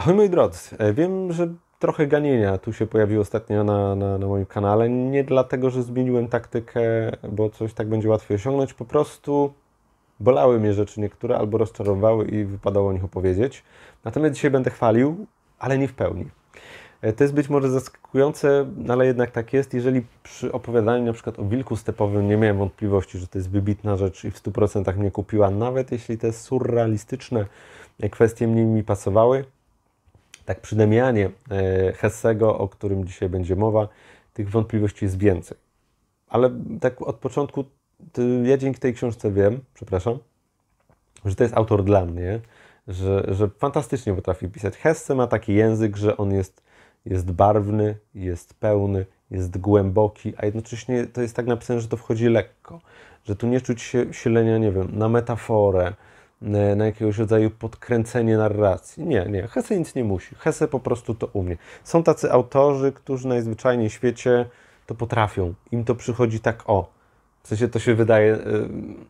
Ahoj moi drodzy, e, wiem, że trochę ganienia tu się pojawiło ostatnio na, na, na, moim kanale. Nie dlatego, że zmieniłem taktykę, bo coś tak będzie łatwiej osiągnąć. Po prostu bolały mnie rzeczy niektóre albo rozczarowały i wypadało o nich opowiedzieć. Natomiast dzisiaj będę chwalił, ale nie w pełni. E, to jest być może zaskakujące, no ale jednak tak jest. Jeżeli przy opowiadaniu na przykład o wilku stepowym nie miałem wątpliwości, że to jest wybitna rzecz i w 100% mnie kupiła, nawet jeśli te surrealistyczne kwestie mniej mi pasowały, tak przynajmniej e, Hessego, o którym dzisiaj będzie mowa, tych wątpliwości jest więcej. Ale tak od początku, ja dzięki tej książce wiem, przepraszam, że to jest autor dla mnie, że, że fantastycznie potrafi pisać. Hesse ma taki język, że on jest, jest barwny, jest pełny, jest głęboki, a jednocześnie to jest tak napisane, że to wchodzi lekko, że tu nie czuć się silenia, nie wiem, na metaforę, E, na jakiegoś rodzaju podkręcenie narracji. Nie, nie, Hesse nic nie musi. Hesse po prostu to umie. Są tacy autorzy, którzy najzwyczajniej w świecie to potrafią. Im to przychodzi tak o. W sensie to się wydaje e,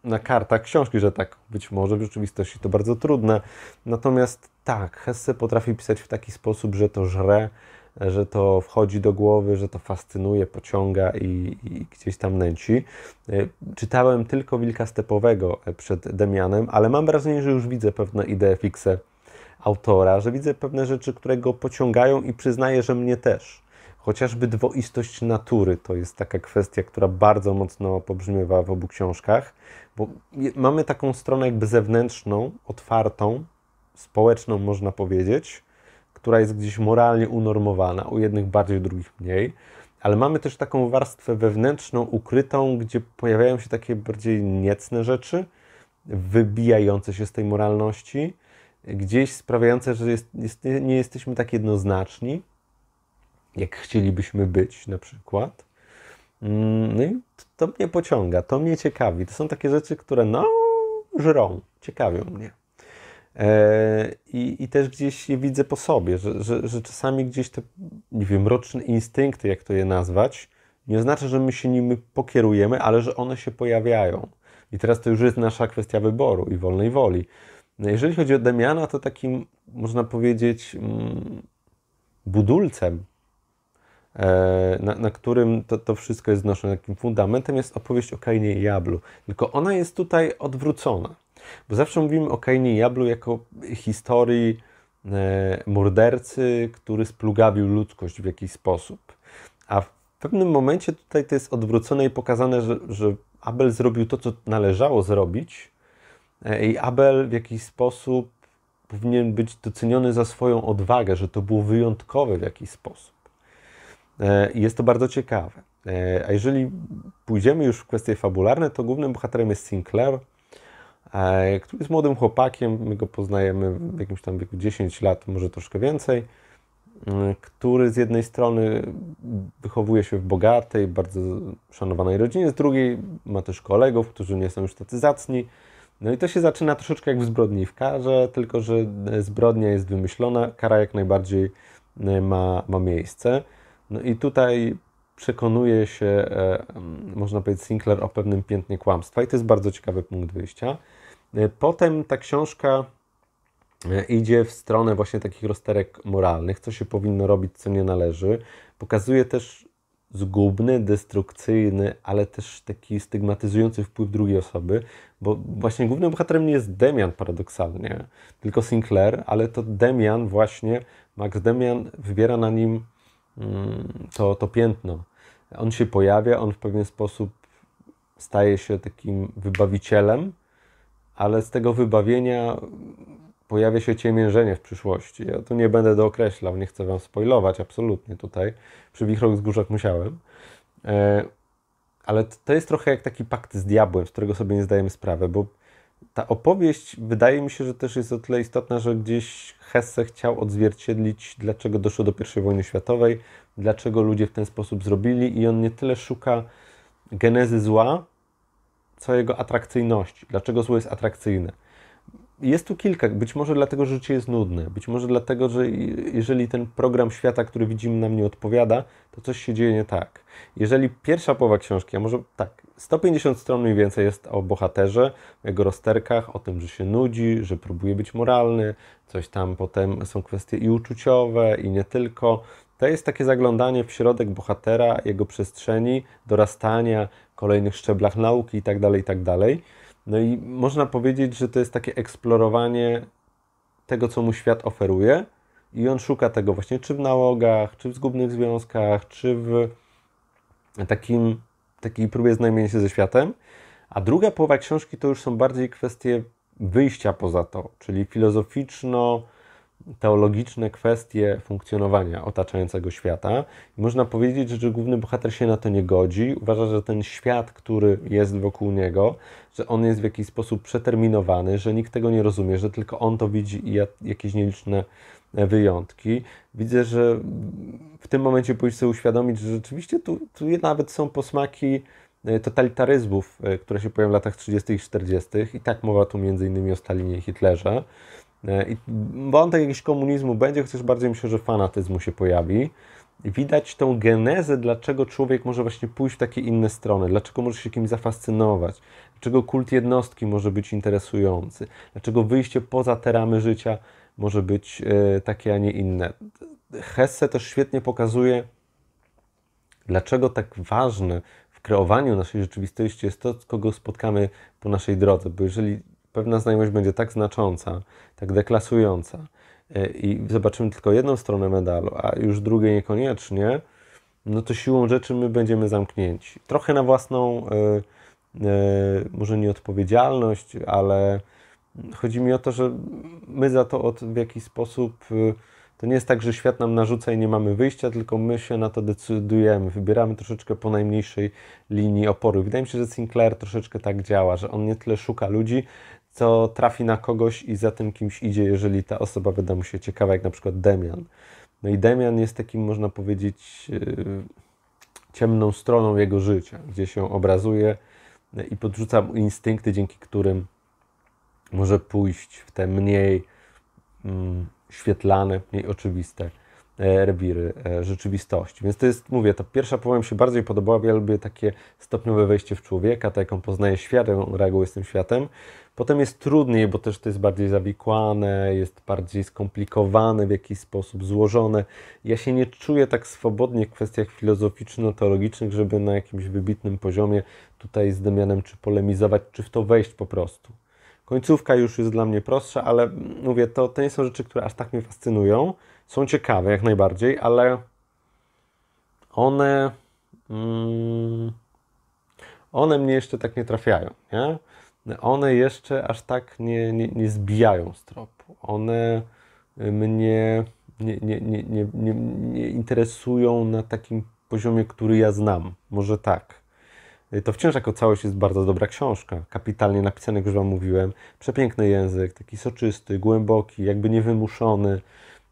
na kartach książki, że tak być może w rzeczywistości to bardzo trudne. Natomiast tak, Hesse potrafi pisać w taki sposób, że to żre, że to wchodzi do głowy, że to fascynuje, pociąga i, i gdzieś tam nęci. E, czytałem tylko Wilka Stepowego e, przed Demianem, ale mam wrażenie, że już widzę pewne idee fixe autora, że widzę pewne rzeczy, które go pociągają i przyznaję, że mnie też. Chociażby dwoistość natury to jest taka kwestia, która bardzo mocno pobrzmiewa w obu książkach, bo mamy taką stronę jakby zewnętrzną, otwartą, społeczną można powiedzieć, która jest gdzieś moralnie unormowana, u jednych bardziej, u drugich mniej, ale mamy też taką warstwę wewnętrzną, ukrytą, gdzie pojawiają się takie bardziej niecne rzeczy, wybijające się z tej moralności, gdzieś sprawiające, że jest, jest, nie jesteśmy tak jednoznaczni, jak chcielibyśmy być na przykład. Mm, no i to mnie pociąga, to mnie ciekawi. To są takie rzeczy, które no, żrą, ciekawią mnie. E, I, I, też gdzieś je widzę po sobie, że, że, że, czasami gdzieś te, nie wiem, roczne instynkty, jak to je nazwać, nie oznacza, że my się nimi pokierujemy, ale że one się pojawiają. I teraz to już jest nasza kwestia wyboru i wolnej woli. No, jeżeli chodzi o Damiana, to takim, można powiedzieć, mm, budulcem, e, na, na którym to, to, wszystko jest znoszone, takim fundamentem jest opowieść o Kainie i Jablu. Tylko ona jest tutaj odwrócona. Bo zawsze mówimy o Kainie Jablu jako historii e, mordercy, który splugawił ludzkość w jakiś sposób. A w pewnym momencie tutaj to jest odwrócone i pokazane, że, że Abel zrobił to, co należało zrobić, e, i Abel w jakiś sposób powinien być doceniony za swoją odwagę, że to było wyjątkowe w jakiś sposób. E, jest to bardzo ciekawe. A jeżeli pójdziemy już w kwestie fabularne, to głównym bohaterem jest Sinclair, który jest młodym chłopakiem, my go poznajemy w jakimś tam wieku 10 lat, może troszkę więcej, mm, który z jednej strony wychowuje się w bogatej, bardzo szanowanej rodzinie, z drugiej ma też kolegów, którzy nie są już tacy zacni. No i to się zaczyna troszeczkę jak w zbrodni w karze, tylko że zbrodnia jest wymyślona, kara jak najbardziej e, ma, ma miejsce. No i tutaj przekonuje się, e, można powiedzieć, Sinclair o pewnym piętnie kłamstwa i to jest bardzo ciekawy punkt wyjścia. E, potem ta książka e, idzie w stronę właśnie takich rozterek moralnych, co się powinno robić, co nie należy. Pokazuje też zgubny, destrukcyjny, ale też taki stygmatyzujący wpływ drugiej osoby, bo właśnie głównym bohaterem nie jest Demian paradoksalnie, tylko Sinclair, ale to Demian właśnie, Max Demian wybiera na nim mm, to, to piętno. On się pojawia, on w pewien sposób staje się takim wybawicielem, ale z tego wybawienia pojawia się ciemiężenie w przyszłości. Ja tu nie będę dookreślał, nie chcę Wam spoilować absolutnie tutaj. Przy Wichrowych Wzgórzach musiałem. E, ale to jest trochę jak taki pakt z diabłem, z którego sobie nie zdajemy sprawy, bo ta opowieść wydaje mi się, że też jest o tyle istotna, że gdzieś Hesse chciał odzwierciedlić, dlaczego doszło do I wojny światowej, dlaczego ludzie w ten sposób zrobili, i on nie tyle szuka genezy zła, co jego atrakcyjności, dlaczego zło jest atrakcyjne. Jest tu kilka, być może dlatego, że życie jest nudne, być może dlatego, że jeżeli ten program świata, który widzimy, nam nie odpowiada, to coś się dzieje nie tak. Jeżeli pierwsza połowa książki, a może tak, 150 stron mniej więcej jest o bohaterze, o jego rozterkach, o tym, że się nudzi, że próbuje być moralny, coś tam potem są kwestie i uczuciowe, i nie tylko, to jest takie zaglądanie w środek bohatera, jego przestrzeni, dorastania, kolejnych szczeblach nauki itd., tak itd. Tak no i można powiedzieć, że to jest takie eksplorowanie tego, co mu świat oferuje i on szuka tego właśnie czy w nałogach, czy w zgubnych związkach, czy w takim, takiej próbie znajomienia się ze światem. A druga połowa książki to już są bardziej kwestie wyjścia poza to, czyli filozoficzno- teologiczne kwestie funkcjonowania otaczającego świata. I można powiedzieć, że główny bohater się na to nie godzi. Uważa, że ten świat, który jest wokół niego, że on jest w jakiś sposób przeterminowany, że nikt tego nie rozumie, że tylko on to widzi i jakieś nieliczne wyjątki. Widzę, że w tym momencie powinien sobie uświadomić, że rzeczywiście tu, tu nawet są posmaki e, totalitaryzmów, e, które się pojawią w latach 30. i 40. I tak mowa tu m.in. o Stalinie i Hitlerze. E, I wątek jakiegoś komunizmu będzie, chociaż bardziej myślę, że fanatyzmu się pojawi. I widać tą genezę, dlaczego człowiek może właśnie pójść w takie inne strony, dlaczego może się kimś zafascynować, dlaczego kult jednostki może być interesujący, dlaczego wyjście poza te ramy życia może być e, takie, a nie inne. Hesse też świetnie pokazuje, dlaczego tak ważne w kreowaniu naszej rzeczywistości jest to, kogo spotkamy po naszej drodze, bo jeżeli pewna znajomość będzie tak znacząca, tak deklasująca e, i zobaczymy tylko jedną stronę medalu, a już drugie niekoniecznie, no to siłą rzeczy my będziemy zamknięci. Trochę na własną, e, e, może nieodpowiedzialność, ale chodzi mi o to, że my za to od, w jakiś sposób. to nie jest tak, że świat nam narzuca i nie mamy wyjścia, tylko my się na to decydujemy, wybieramy troszeczkę po najmniejszej linii oporu. Wydaje mi się, że Sinclair troszeczkę tak działa, że on nie tyle szuka ludzi, to trafi na kogoś i za tym kimś idzie, jeżeli ta osoba wyda mu się ciekawa, jak na przykład Demian. No i Demian jest takim, można powiedzieć, y, ciemną stroną jego życia, gdzie się obrazuje y, i podrzuca mu instynkty, dzięki którym może pójść w te mniej mm, świetlane, mniej oczywiste E, rewiry e, rzeczywistości. Więc to jest, mówię, ta pierwsza połowa mi się bardziej podobała, bo ja lubię takie stopniowe wejście w człowieka, tak jak on poznaje świat, jak on reaguje z tym światem. Potem jest trudniej, bo też to jest bardziej zawikłane, jest bardziej skomplikowane w jakiś sposób, złożone. Ja się nie czuję tak swobodnie w kwestiach filozoficzno-teologicznych, żeby na jakimś wybitnym poziomie tutaj z Demianem czy polemizować, czy w to wejść po prostu. Końcówka już jest dla mnie prostsza, ale mm, mówię, to, to nie są rzeczy, które aż tak mnie fascynują, są ciekawe jak najbardziej, ale one. Mm, one mnie jeszcze tak nie trafiają. Nie? One jeszcze aż tak nie, nie, nie zbijają z tropu. One y, mnie nie, nie, nie, nie, nie, nie interesują na takim poziomie, który ja znam. Może tak. Y, to wciąż jako całość jest bardzo dobra książka. Kapitalnie napisany, jak już Wam mówiłem. Przepiękny język, taki soczysty, głęboki, jakby niewymuszony.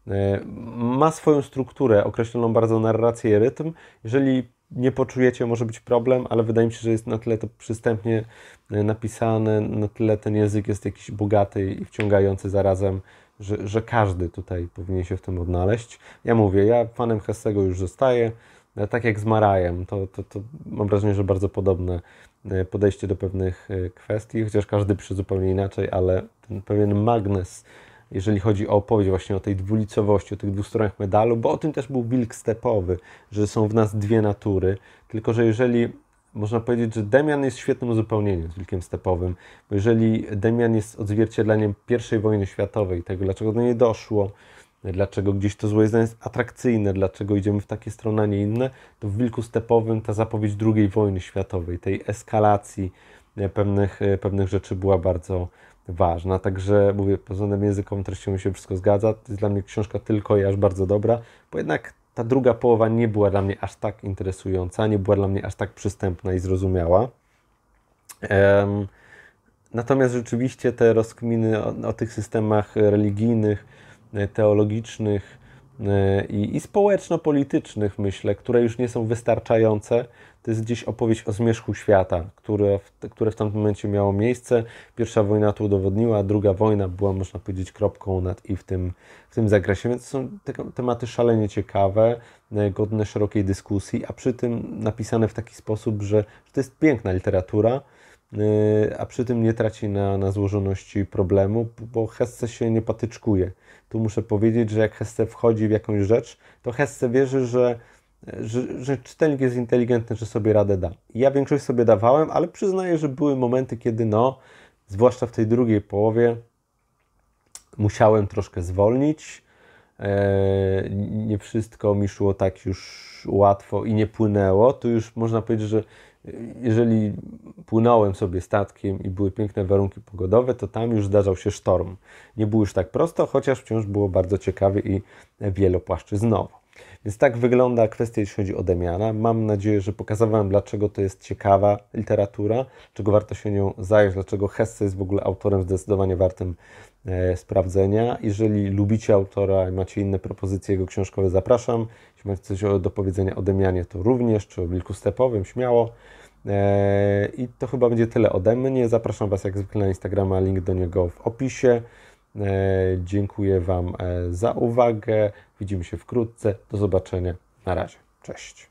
E, ma swoją strukturę, określoną bardzo narrację i rytm. Jeżeli nie poczujecie, może być problem, ale wydaje mi się, że jest na tyle to przystępnie e, napisane, na tyle ten język jest jakiś bogaty i wciągający zarazem, że, że każdy tutaj powinien się w tym odnaleźć. Ja mówię, ja fanem Hessego już zostaję, e, tak jak z Marajem, to, to, to mam wrażenie, że bardzo podobne podejście do pewnych kwestii, chociaż każdy przy zupełnie inaczej, ale ten pewien magnes jeżeli chodzi o opowieść właśnie o tej dwulicowości, o tych dwóch stronach medalu, bo o tym też był Wilk Stepowy, że są w nas dwie natury, tylko że jeżeli można powiedzieć, że Demian jest świetnym uzupełnieniem z Wilkiem Stepowym, bo jeżeli Demian jest odzwierciedleniem I wojny światowej, tego dlaczego do niej doszło, dlaczego gdzieś to zło jest atrakcyjne, dlaczego idziemy w takie strony, a nie inne, to w Wilku Stepowym ta zapowiedź II wojny światowej, tej eskalacji e, pewnych, e, pewnych rzeczy była bardzo, ważna. Także mówię, pod względem językowym treściowym się wszystko zgadza. To jest dla mnie książka tylko i aż bardzo dobra, bo jednak ta druga połowa nie była dla mnie aż tak interesująca, nie była dla mnie aż tak przystępna i zrozumiała. Um, natomiast rzeczywiście te rozkminy o, o tych systemach religijnych, e, teologicznych, E, i, i społeczno-politycznych, myślę, które już nie są wystarczające. To jest dziś opowieść o zmierzchu świata, które w, które w tamtym momencie miało miejsce. Pierwsza wojna to udowodniła, druga wojna była, można powiedzieć, kropką nad i w tym, w tym zakresie. Więc są te tematy szalenie ciekawe, e, godne szerokiej dyskusji, a przy tym napisane w taki sposób, że, że to jest piękna literatura Y, a przy tym nie traci na, na złożoności problemu, bo Hesse się nie patyczkuje. Tu muszę powiedzieć, że jak Hesse wchodzi w jakąś rzecz, to Hesse wierzy, że, że, że czytelnik jest inteligentny, że sobie radę da. Ja większość sobie dawałem, ale przyznaję, że były momenty, kiedy no, zwłaszcza w tej drugiej połowie, musiałem troszkę zwolnić. E, nie wszystko mi szło tak już łatwo i nie płynęło. Tu już można powiedzieć, że e, jeżeli płynąłem sobie statkiem i były piękne warunki pogodowe, to tam już zdarzał się sztorm. Nie było już tak prosto, chociaż wciąż było bardzo ciekawie i wielopłaszczyznowo. Więc tak wygląda kwestia, jeśli chodzi o Demiana. Mam nadzieję, że pokazałem, dlaczego to jest ciekawa literatura, czego warto się nią zająć, dlaczego Hesse jest w ogóle autorem zdecydowanie wartym e, sprawdzenia. Jeżeli lubicie autora i macie inne propozycje jego książkowe, zapraszam. Jeśli macie coś do powiedzenia o Demianie, to również, czy o Wilku Stepowym, śmiało. E, I to chyba będzie tyle ode mnie. Zapraszam Was jak zwykle na Instagrama, link do niego w opisie. E, dziękuję Wam e, za uwagę. Widzimy się wkrótce. Do zobaczenia. Na razie. Cześć.